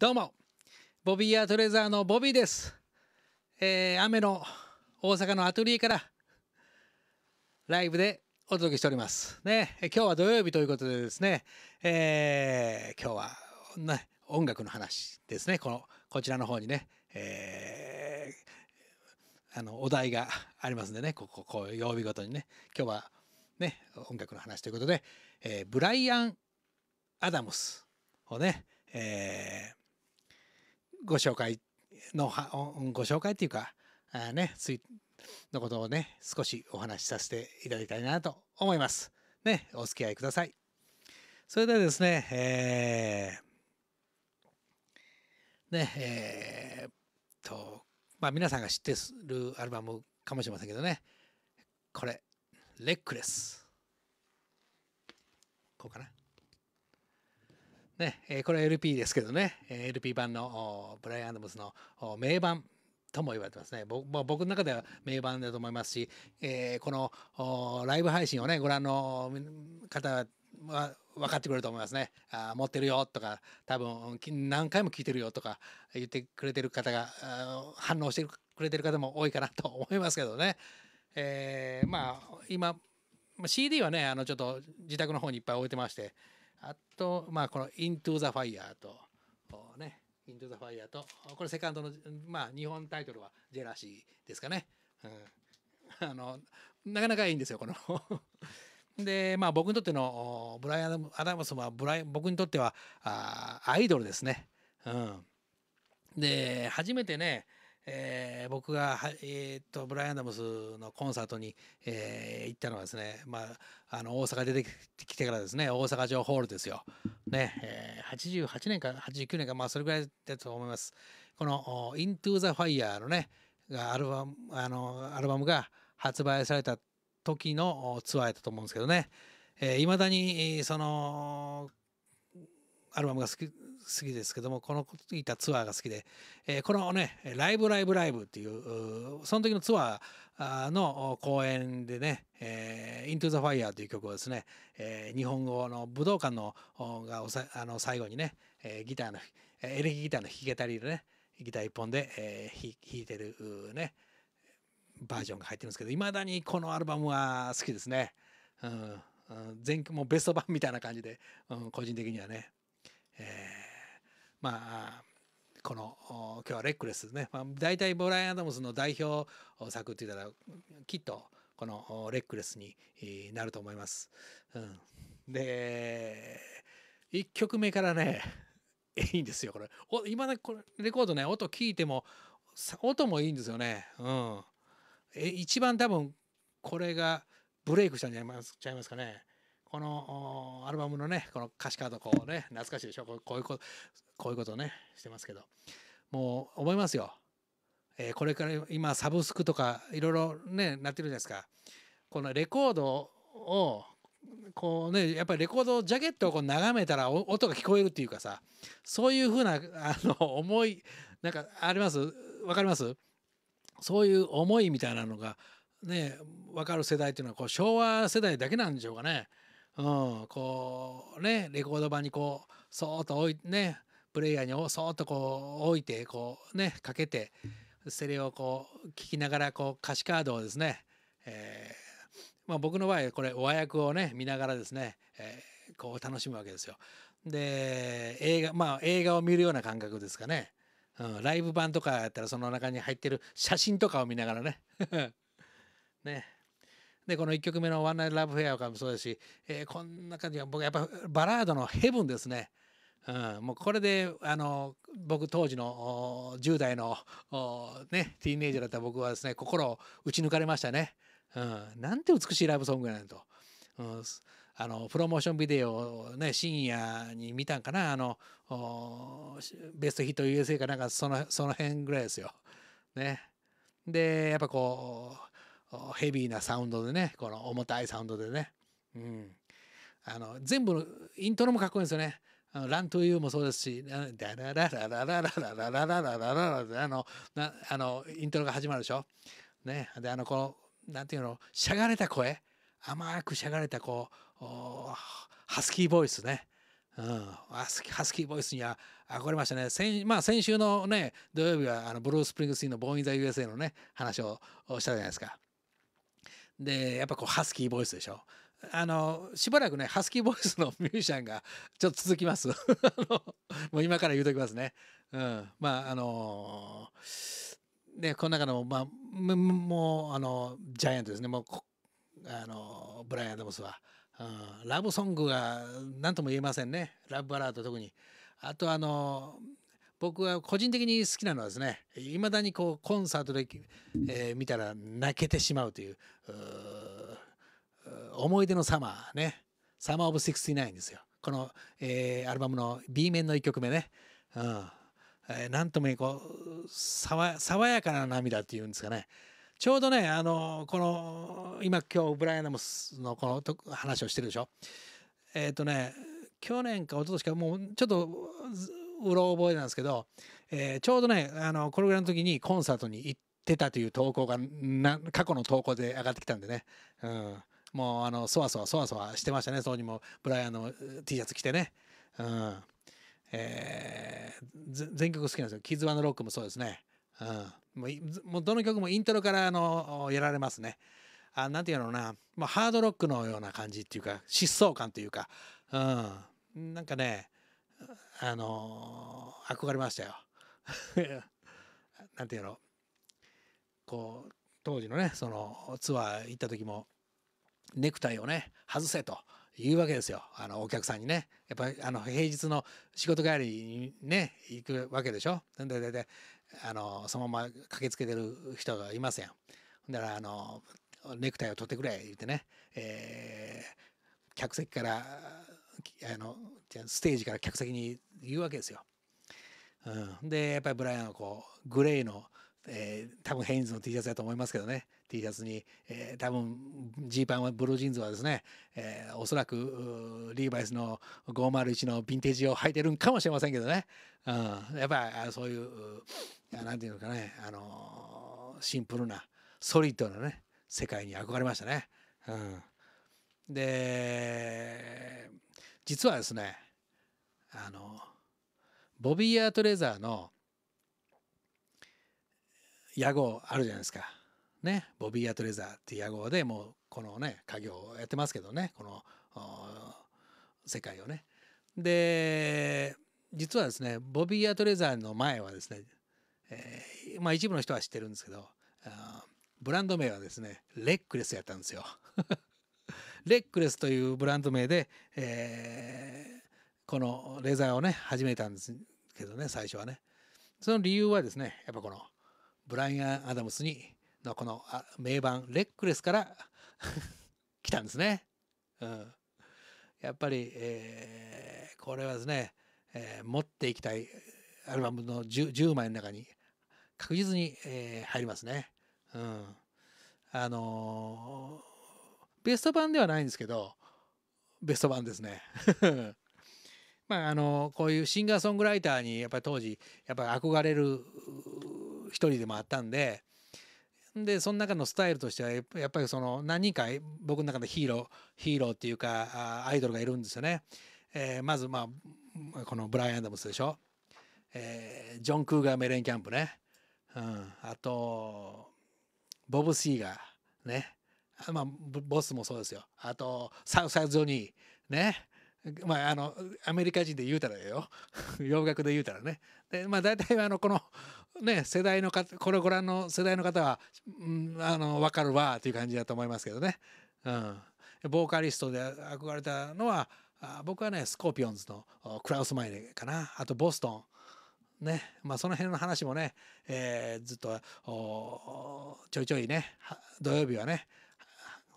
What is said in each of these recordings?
どうもボビーアートレザーのボビーです、えー、雨の大阪のアトリエからライブでお届けしておりますね今日は土曜日ということでですね、えー、今日は、ね、音楽の話ですねこのこちらの方にね、えー、あのお題がありますんでねこここう曜日ごとにね今日はね音楽の話ということで、えブライアン・アダムスをねえご紹介のご紹介っていうかあねツイのことをね少しお話しさせていただきたいなと思います。ねお付き合いください。それではですね、えー、ねえー、とまあ皆さんが知ってるアルバムかもしれませんけどねこれレックレスこうかな。ね、えこれは LP ですけどね、LP 版のブライアン・アダムズの名盤とも言われてますね。僕,、まあ、僕の中では名盤だと思いますし、えー、このライブ配信をね、ご覧の方は分かってくれると思いますね。あ持ってるよとか、多分何回も聞いてるよとか言ってくれてる方が、反応してくれてる方も多いかなと思いますけどね。えー、まあ、今、CD はね、あのちょっと自宅の方にいっぱい置いてまして、あと、まあ、この Into the Fire と、ね、Into the Fire と、これセカンドの、まあ、日本タイトルはジェラシーですかね。うん、あの、なかなかいいんですよ、この で、まあ、僕にとってのブライアン・アダムスはブライ僕にとってはあアイドルですね。うん、で初めてねえー、僕が、えー、っとブライアン・ダムスのコンサートに、えー、行ったのはですね、まあ、あの大阪出てきてからですね大阪城ホールですよ。ね、えー、88年か89年か、まあ、それぐらいだと思います。この「Into the Fire」のねアルバムあのアルバムが発売された時のツアーやったと思うんですけどねいま、えー、だにそのアルバムが好き好きですけどもこのいたツアーが好きで、えー、このね「ライブライブライブ」っていうその時のツアーの公演でね「えー、Into the Fire」という曲をですね、えー、日本語の武道館のがあの最後にね、えー、ギターのエレキギターの弾き語りでねギター一本で、えー、弾いてるねバージョンが入ってるんですけどいまだにこのアルバムは好きですね。うん全もうベスト版みたいな感じで、うん、個人的にはねえー、まあこの今日はレックレスね、まあ、大体ボライアン・アダムスの代表作って言ったらきっとこのレックレスになると思います。うん、で1曲目からね いいんですよこれお今ねこれレコードね音聞いても音もいいんですよね。うん、え一番多分これがブレイクしたんじゃいまちゃいますかね。このアルバムのねこの歌詞カードこうね懐かしいでしょこういうことこういうことねしてますけどもう思いますよ、えこれから今サブスクとかいろいろねなってるじゃないですかこのレコードをこうねやっぱりレコードジャケットをこう眺めたら音が聞こえるっていうかさそういうふうなあの思いなんかありますわかりますそういう思いみたいなのがね分かる世代っていうのはこう昭和世代だけなんでしょうかね。うん、こうねレコード盤にこうそーっと置いねプレイヤーにそーっとこう置いてこうねかけてそれをこう聞きながらこう歌詞カードをですね、えー、まあ、僕の場合これ和訳をね見ながらですね、えー、こう楽しむわけですよ。で映画まあ映画を見るような感覚ですかね。うん、ライブ版とかやったらその中に入ってる写真とかを見ながらね ねでこの1曲目の「ワンナイトラブフェア」とかもそうだし、えー、こんな感じは僕やっぱバラードの「ヘブン」ですね。うん、もうこれであの僕当時の10代のねティーンエイジャーだった僕はですね心を打ち抜かれましたね。うん、なんて美しいラブソングなんと。うんあのプロモーションビデオを、ね、深夜に見たんかなあのベストヒット USA かなんかそのその辺ぐらいですよ。ね、でやっぱこうヘビーなサウンドでねこの重たいサウンドでね、うん、あの全部のイントロもかっこいいんですよね。あのラントゥーユーもそうですし、ダラララララララララララララあのなあのイントロが始まるでしょ。ね、であのこのなんていうのしゃがれた声甘くしゃがれたこうハスキーボイスね。うん、ハスキーボイスには憧れましたね。先,、まあ、先週の、ね、土曜日はあのブルース・プリングスインの「ボーイン・ザ・ USA」のね話をしたじゃないですか。でやっぱこうハスキーボイスでしょあのしばらくねハスキーボイスのミュージシャンがちょっと続きます もう今から言うときますね、うん、まああのねこの中のまあもうあのジャイアントですねもうあのブライアン・アダムスは、うん、ラブソングが何とも言えませんねラブバラード特にあとあの僕は個人的に好きなのはですねいまだにこうコンサートで、えー、見たら泣けてしまうという思い出のサマーねサマー・オブ・69ですよこの、えー、アルバムの B 面の1曲目ね、うんえー、なんともこう爽やかな涙っていうんですかねちょうどねあのこの今今日ブライアン・アムスのこのと話をしてるでしょえっ、ー、とね去年か一昨年かもうちょっとうろ覚えなんですけど、えー、ちょうどねあのこれぐらいの時にコンサートに行ってたという投稿がな過去の投稿で上がってきたんでね、うん、もうあのそわそわそわそわしてましたねそうにもブライアンの T シャツ着てね、うんえー、全曲好きなんですよ「キッズ・ワン・のロック」もそうですね、うん、もうもうどの曲もイントロからあのやられますねあなんていうのな、まハードロックのような感じっていうか疾走感というか、うん、なんかねあのー、憧れましたよ。なんていうのこう当時のねそのツアー行った時もネクタイをね外せと言うわけですよあのお客さんにねやっぱりあの平日の仕事帰りにね行くわけでしょででであのそのまま駆けつけてる人がいますやんだからあのネクタイを取ってくれ言ってね、えー、客席からあのステージから客席に言うわけですよ。うん、でやっぱりブライアンはこうグレーの、えー、多分ヘインズの T シャツだと思いますけどね T シャツに、えー、多分ジーパンはブルージーンズはですね、えー、おそらくリーバイスの501のヴィンテージを履いてるんかもしれませんけどね、うん、やっぱそういう何て言うのかね、あのー、シンプルなソリッドなね世界に憧れましたね。うん、で実はですねあのボビー・アートレザーの屋号あるじゃないですか。ね、ボビー・アートレザーっていう屋号でもうこのね家業をやってますけどねこの世界をね。で実はですねボビー・アートレザーの前はですね、えー、まあ一部の人は知ってるんですけどブランド名はですねレックレスやったんですよレックレスというブランド名で、えー、このレザーをね始めたんですけどね最初はねその理由はですねやっぱこのブライアン・アダムスにのこの名盤レックレスから 来たんですね、うん、やっぱり、えー、これはですね、えー、持っていきたいアルバムの 10, 10枚の中に確実に、えー、入りますね。うん、あのベスト版ではないんですけど、ベスト版ですね。まあ、あの、こういうシンガーソングライターに、やっぱり当時、やっぱり憧れる一人でもあったんで、で、その中のスタイルとしては、やっぱりその何人か僕の中でヒーロー、ヒーローっていうか、アイドルがいるんですよね。えー、まず、まあ、このブライアン・アダムスでしょ。えー、ジョン・クーガー・メレン・キャンプね。うん。あと、ボブ・シーガーね。まあ、ボスもそうですよあとサウサーズョニーねまあ、あのアメリカ人で言うたらよ 洋楽で言うたらねで、まあ、大体あのこの、ね、世代の方これご覧の世代の方は、うん、あの分かるわという感じだと思いますけどね、うん、ボーカリストで憧れたのはあ僕はねスコーピオンズのクラウス・マイネかなあとボストンねまあその辺の話もね、えー、ずっとちょいちょいね土曜日はね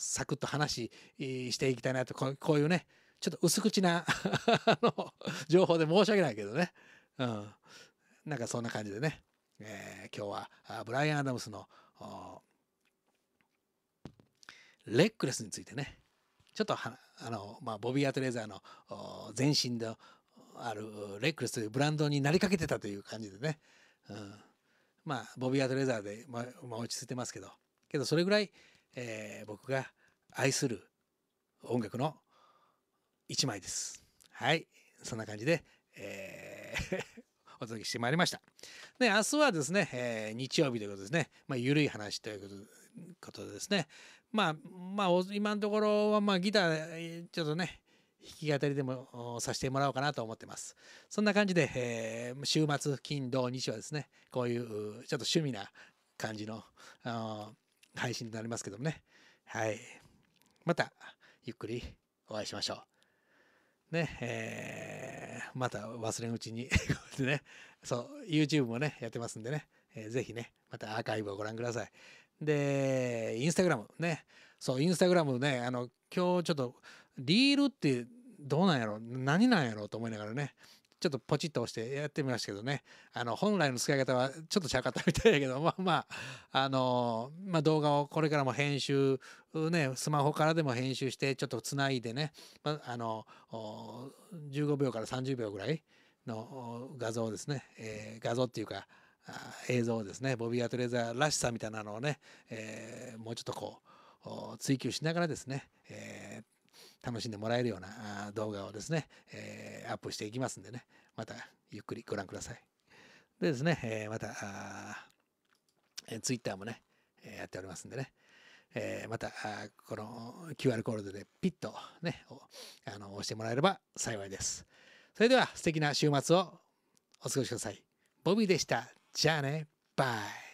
サクッと話していきたいなとこういうねちょっと薄口な 情報で申し訳ないけどね、うん、なんかそんな感じでね、えー、今日はブライアン・アダムスのレックレスについてねちょっとはあの、まあ、ボビー・アトレーザーの前身であるレックレスというブランドになりかけてたという感じでね、うん、まあボビー・アトレーザーで、ままあ、落ち着いてますけどけどそれぐらいえー、僕が愛する音楽の一枚です。はい。そんな感じで、えー お届けしてまいりました。で、明日はですね、えー、日曜日ということですね、まあ、緩い話ということでですね、まあ、まあ、今のところは、まあ、ギター、ちょっとね、弾き語りでもさせてもらおうかなと思ってます。そんな感じで、えー、週末、金、土、日はですね、こういうちょっと趣味な感じの、配信になりますけどもね。はい。また、ゆっくりお会いしましょう。ね、えー、また忘れんうちに ね、そう、YouTube もね、やってますんでね、えー、ぜひね、またアーカイブをご覧ください。で、インスタグラムね、そう、インスタグラムね、あの、今日ちょっと、リールってどうなんやろ何なんやろと思いながらね、ちょっとポチッと押してやってみましたけどね、あの、本来の使い方はちょっとちゃかったみたいだけど、まあまあ、あのー、まあ、動画をこれからも編集、ね、スマホからでも編集して、ちょっとつないでね、まあ、あの、15秒から30秒ぐらいの画像ですね、えー、画像っていうか、映像ですね、ボビー・アトレーザーらしさみたいなのをね、えー、もうちょっとこう、追求しながらですね、え楽しんでもらえるような動画をですね、えー、アップしていきますんでね、またゆっくりご覧ください。でですね、えー、また、え Twitter もね、えー、やっておりますんでね、えー、また、この QR コードでピッとね、あの押してもらえれば幸いです。それでは素敵な週末をお過ごしください。ボビーでした。じゃあね、バイ。